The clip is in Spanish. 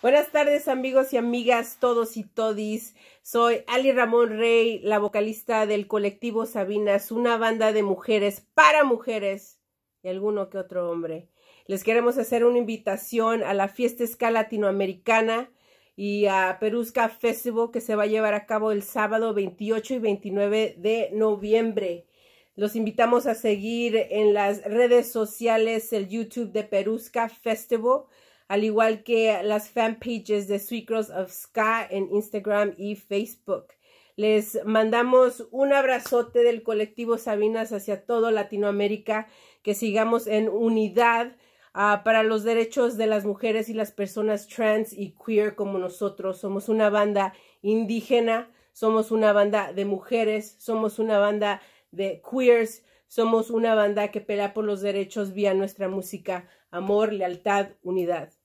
Buenas tardes amigos y amigas, todos y todis. Soy Ali Ramón Rey, la vocalista del colectivo Sabinas, una banda de mujeres para mujeres y alguno que otro hombre. Les queremos hacer una invitación a la Fiesta Esca Latinoamericana y a Perusca Festival que se va a llevar a cabo el sábado 28 y 29 de noviembre. Los invitamos a seguir en las redes sociales el YouTube de Perusca Festival al igual que las fanpages de Sweet Cross of Sky en Instagram y Facebook. Les mandamos un abrazote del colectivo Sabinas hacia todo Latinoamérica, que sigamos en unidad ah, para los derechos de las mujeres y las personas trans y queer como nosotros. Somos una banda indígena, somos una banda de mujeres, somos una banda de queers, somos una banda que pelea por los derechos vía nuestra música, amor, lealtad, unidad.